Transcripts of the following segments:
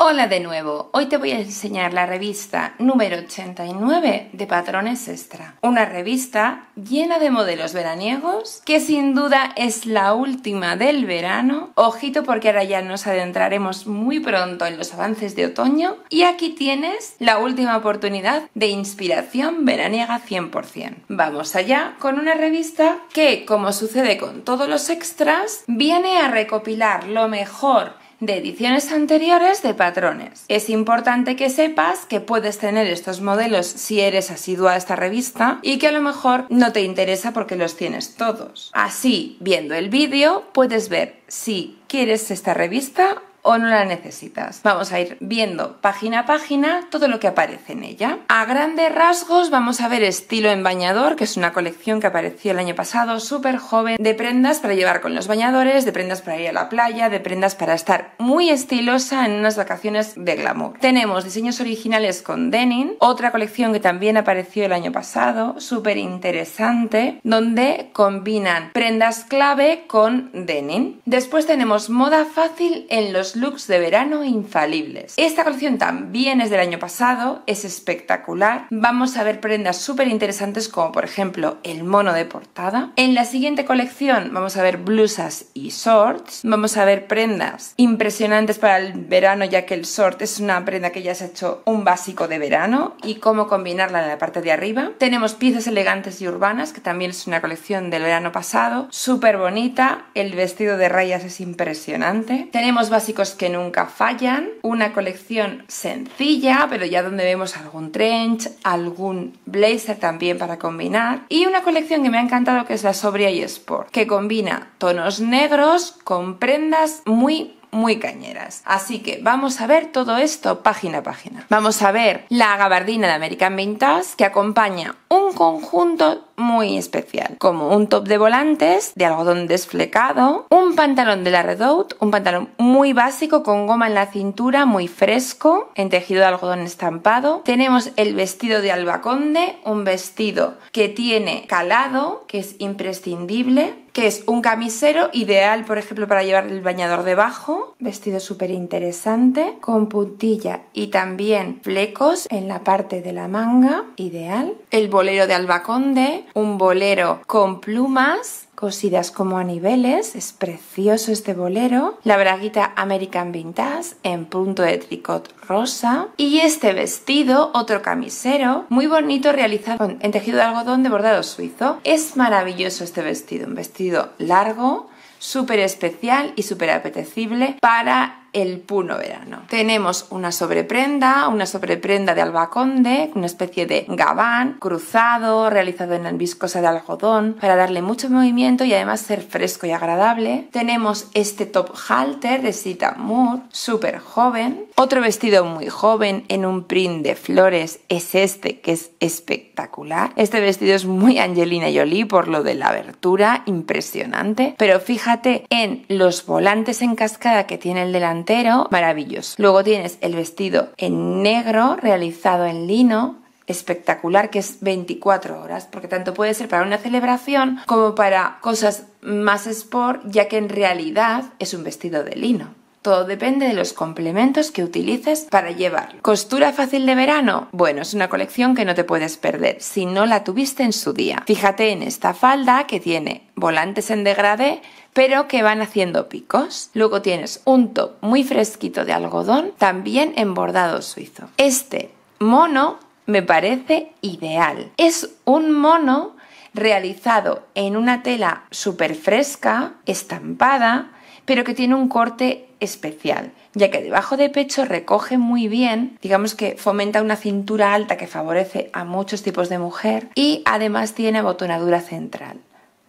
Hola de nuevo, hoy te voy a enseñar la revista número 89 de Patrones Extra, una revista llena de modelos veraniegos que sin duda es la última del verano. Ojito porque ahora ya nos adentraremos muy pronto en los avances de otoño y aquí tienes la última oportunidad de inspiración veraniega 100%. Vamos allá con una revista que, como sucede con todos los extras, viene a recopilar lo mejor de ediciones anteriores de patrones. Es importante que sepas que puedes tener estos modelos si eres asidua a esta revista y que a lo mejor no te interesa porque los tienes todos. Así, viendo el vídeo, puedes ver si quieres esta revista o no la necesitas. Vamos a ir viendo página a página todo lo que aparece en ella. A grandes rasgos vamos a ver Estilo en Bañador, que es una colección que apareció el año pasado, súper joven, de prendas para llevar con los bañadores, de prendas para ir a la playa, de prendas para estar muy estilosa en unas vacaciones de glamour. Tenemos diseños originales con denim, otra colección que también apareció el año pasado, súper interesante, donde combinan prendas clave con denim. Después tenemos moda fácil en los looks de verano infalibles. Esta colección también es del año pasado, es espectacular. Vamos a ver prendas súper interesantes como por ejemplo el mono de portada. En la siguiente colección vamos a ver blusas y shorts. Vamos a ver prendas impresionantes para el verano ya que el short es una prenda que ya se ha hecho un básico de verano y cómo combinarla en la parte de arriba. Tenemos piezas elegantes y urbanas que también es una colección del verano pasado. Súper bonita. El vestido de rayas es impresionante. Tenemos básicos que nunca fallan, una colección sencilla, pero ya donde vemos algún trench, algún blazer también para combinar, y una colección que me ha encantado que es la sobria y sport, que combina tonos negros con prendas muy muy cañeras. Así que vamos a ver todo esto página a página. Vamos a ver la gabardina de American Vintage que acompaña un conjunto muy especial, como un top de volantes de algodón desflecado, un pantalón de la redoute un pantalón muy básico con goma en la cintura, muy fresco, en tejido de algodón estampado. Tenemos el vestido de Albaconde, un vestido que tiene calado, que es imprescindible, que es un camisero ideal, por ejemplo, para llevar el bañador debajo, vestido súper interesante, con puntilla y también flecos en la parte de la manga, ideal. El bolero de Albaconde, un bolero con plumas cosidas como a niveles, es precioso este bolero, la braguita American Vintage en punto de tricot rosa y este vestido, otro camisero, muy bonito realizado en tejido de algodón de bordado suizo. Es maravilloso este vestido, un vestido largo, súper especial y súper apetecible para el puno verano. Tenemos una sobreprenda, una sobreprenda de albaconde, una especie de gabán cruzado, realizado en viscosa de algodón, para darle mucho movimiento y además ser fresco y agradable. Tenemos este top halter de Sita Moore, súper joven. Otro vestido muy joven en un print de flores es este, que es espectacular. Este vestido es muy Angelina Jolie por lo de la abertura, impresionante. Pero fíjate en los volantes en cascada que tiene el delantero maravilloso. Luego tienes el vestido en negro realizado en lino, espectacular que es 24 horas, porque tanto puede ser para una celebración como para cosas más sport, ya que en realidad es un vestido de lino todo depende de los complementos que utilices para llevarlo. ¿Costura fácil de verano? Bueno, es una colección que no te puedes perder si no la tuviste en su día. Fíjate en esta falda que tiene volantes en degradé, pero que van haciendo picos. Luego tienes un top muy fresquito de algodón, también en bordado suizo. Este mono me parece ideal. Es un mono realizado en una tela súper fresca, estampada, pero que tiene un corte especial, ya que debajo de pecho recoge muy bien, digamos que fomenta una cintura alta que favorece a muchos tipos de mujer y además tiene botonadura central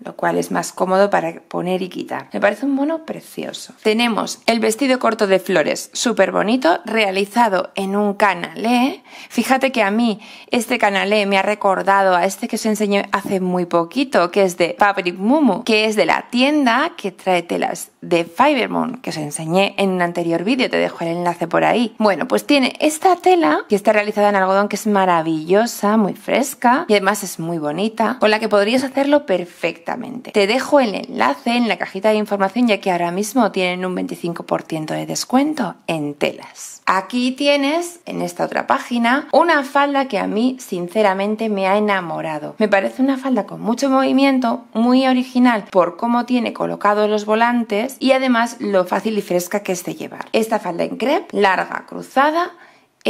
lo cual es más cómodo para poner y quitar. Me parece un mono precioso. Tenemos el vestido corto de flores, súper bonito, realizado en un canalé. Fíjate que a mí este canalé me ha recordado a este que os enseñé hace muy poquito, que es de Fabric Mumu, que es de la tienda que trae telas de Fibermon, que os enseñé en un anterior vídeo, te dejo el enlace por ahí. Bueno, pues tiene esta tela que está realizada en algodón que es maravillosa, muy fresca y además es muy bonita, con la que podrías hacerlo perfecto. Te dejo el enlace en la cajita de información ya que ahora mismo tienen un 25% de descuento en telas. Aquí tienes, en esta otra página, una falda que a mí sinceramente me ha enamorado. Me parece una falda con mucho movimiento, muy original por cómo tiene colocados los volantes y además lo fácil y fresca que es de llevar. Esta falda en crepe, larga, cruzada,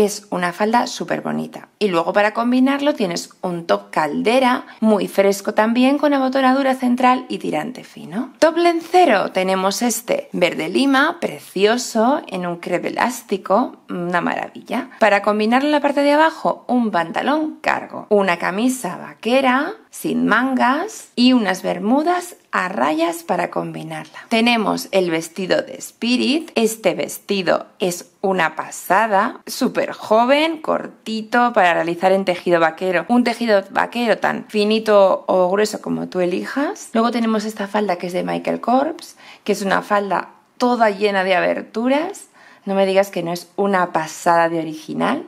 es una falda súper bonita. Y luego para combinarlo tienes un top caldera, muy fresco también, con abotonadura central y tirante fino. Top lencero tenemos este verde lima, precioso, en un crepe elástico, una maravilla. Para combinarlo en la parte de abajo, un pantalón cargo, una camisa vaquera, sin mangas y unas bermudas a rayas para combinarla. Tenemos el vestido de Spirit. Este vestido es una pasada, súper joven, cortito, para realizar en tejido vaquero. Un tejido vaquero tan finito o grueso como tú elijas. Luego tenemos esta falda que es de Michael Kors, que es una falda toda llena de aberturas. No me digas que no es una pasada de original.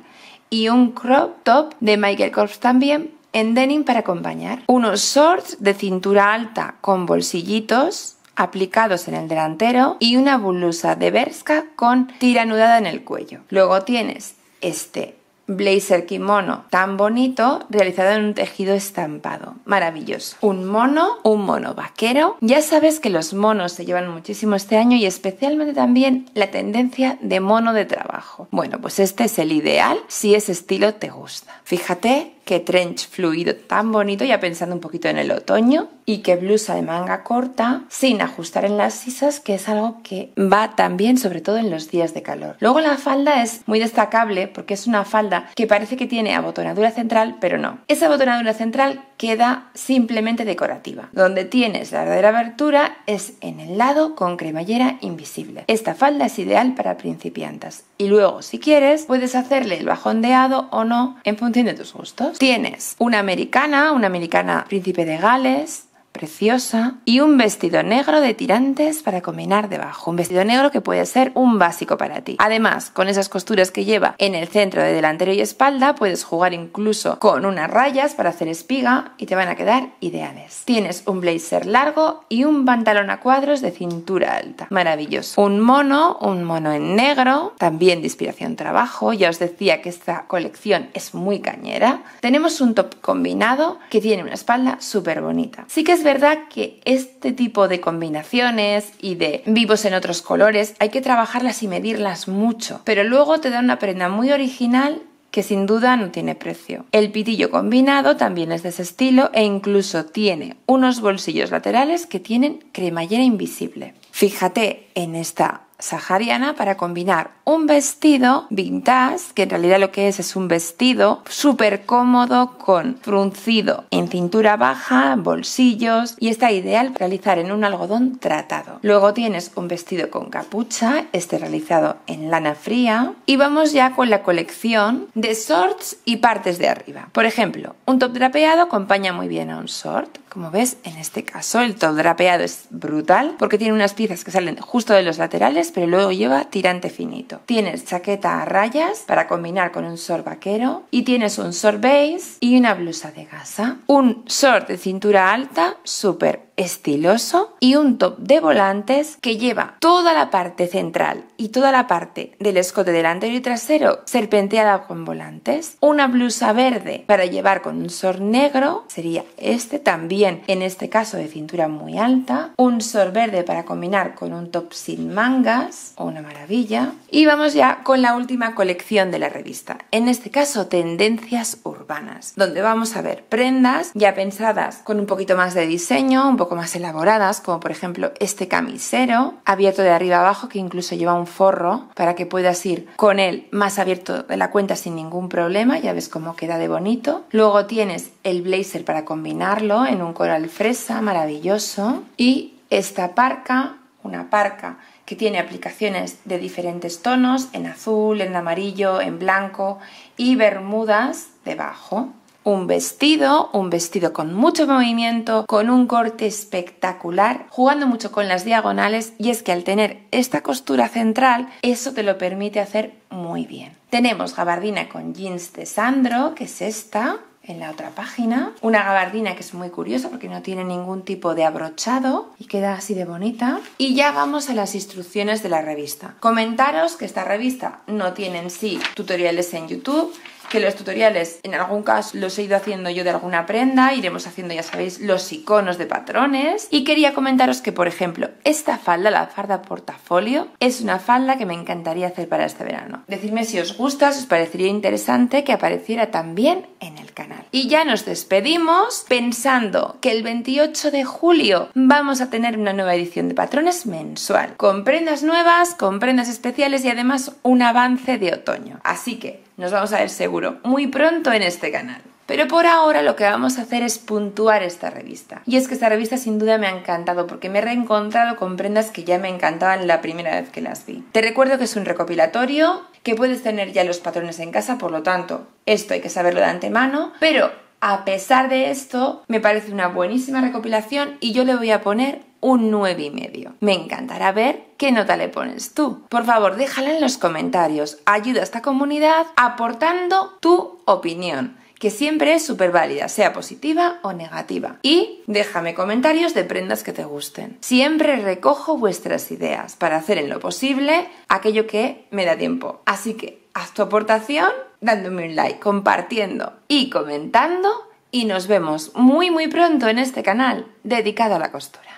Y un crop top de Michael Kors también, en denim para acompañar. Unos shorts de cintura alta con bolsillitos aplicados en el delantero y una blusa de Berska con tira anudada en el cuello. Luego tienes este blazer kimono tan bonito realizado en un tejido estampado. Maravilloso. Un mono, un mono vaquero. Ya sabes que los monos se llevan muchísimo este año y especialmente también la tendencia de mono de trabajo. Bueno, pues este es el ideal si ese estilo te gusta. Fíjate que trench fluido tan bonito, ya pensando un poquito en el otoño, y que blusa de manga corta sin ajustar en las sisas, que es algo que va también, sobre todo en los días de calor. Luego la falda es muy destacable porque es una falda que parece que tiene abotonadura central, pero no. Esa abotonadura central queda simplemente decorativa. Donde tienes la verdadera abertura es en el lado con cremallera invisible. Esta falda es ideal para principiantes. Y luego, si quieres, puedes hacerle el bajondeado o no en función de tus gustos. Tienes una americana, una americana príncipe de Gales, preciosa y un vestido negro de tirantes para combinar debajo. Un vestido negro que puede ser un básico para ti. Además, con esas costuras que lleva en el centro de delantero y espalda, puedes jugar incluso con unas rayas para hacer espiga y te van a quedar ideales. Tienes un blazer largo y un pantalón a cuadros de cintura alta. Maravilloso. Un mono, un mono en negro, también de inspiración trabajo. Ya os decía que esta colección es muy cañera. Tenemos un top combinado que tiene una espalda súper bonita. Sí que es es verdad que este tipo de combinaciones y de vivos en otros colores hay que trabajarlas y medirlas mucho, pero luego te da una prenda muy original que sin duda no tiene precio. El pitillo combinado también es de ese estilo e incluso tiene unos bolsillos laterales que tienen cremallera invisible. Fíjate en esta sahariana para combinar un vestido vintage, que en realidad lo que es es un vestido súper cómodo con fruncido en cintura baja, bolsillos y está ideal para realizar en un algodón tratado. Luego tienes un vestido con capucha, este realizado en lana fría y vamos ya con la colección de shorts y partes de arriba. Por ejemplo, un top trapeado acompaña muy bien a un short, como ves, en este caso el top drapeado es brutal porque tiene unas piezas que salen justo de los laterales, pero luego lleva tirante finito. Tienes chaqueta a rayas para combinar con un short vaquero y tienes un short beige y una blusa de gasa. Un short de cintura alta, súper estiloso y un top de volantes que lleva toda la parte central y toda la parte del escote delantero y trasero serpenteada con volantes. Una blusa verde para llevar con un short negro sería este también en este caso de cintura muy alta, un sor verde para combinar con un top sin mangas, o una maravilla. Y vamos ya con la última colección de la revista, en este caso tendencias urbanas, donde vamos a ver prendas ya pensadas con un poquito más de diseño, un poco más elaboradas, como por ejemplo este camisero abierto de arriba abajo que incluso lleva un forro para que puedas ir con él más abierto de la cuenta sin ningún problema, ya ves cómo queda de bonito. Luego tienes el blazer para combinarlo en un coral fresa maravilloso y esta parca, una parca que tiene aplicaciones de diferentes tonos, en azul, en amarillo, en blanco y bermudas debajo. Un vestido, un vestido con mucho movimiento, con un corte espectacular, jugando mucho con las diagonales y es que al tener esta costura central, eso te lo permite hacer muy bien. Tenemos gabardina con jeans de Sandro, que es esta, en la otra página. Una gabardina que es muy curiosa porque no tiene ningún tipo de abrochado y queda así de bonita. Y ya vamos a las instrucciones de la revista. Comentaros que esta revista no tiene en sí tutoriales en YouTube, que los tutoriales en algún caso los he ido haciendo yo de alguna prenda, iremos haciendo ya sabéis los iconos de patrones y quería comentaros que por ejemplo esta falda, la farda portafolio, es una falda que me encantaría hacer para este verano. Decidme si os gusta, si os parecería interesante que apareciera también en el canal. Y ya nos despedimos pensando que el 28 de julio vamos a tener una nueva edición de patrones mensual, con prendas nuevas, con prendas especiales y además un avance de otoño. Así que nos vamos a ver seguro muy pronto en este canal. Pero por ahora lo que vamos a hacer es puntuar esta revista. Y es que esta revista sin duda me ha encantado porque me he reencontrado con prendas que ya me encantaban la primera vez que las vi. Te recuerdo que es un recopilatorio, que puedes tener ya los patrones en casa, por lo tanto, esto hay que saberlo de antemano, pero a pesar de esto, me parece una buenísima recopilación y yo le voy a poner un y medio. Me encantará ver qué nota le pones tú. Por favor, déjala en los comentarios. Ayuda a esta comunidad aportando tu opinión que siempre es súper válida, sea positiva o negativa. Y déjame comentarios de prendas que te gusten. Siempre recojo vuestras ideas para hacer en lo posible aquello que me da tiempo. Así que haz tu aportación dándome un like, compartiendo y comentando y nos vemos muy muy pronto en este canal dedicado a la costura.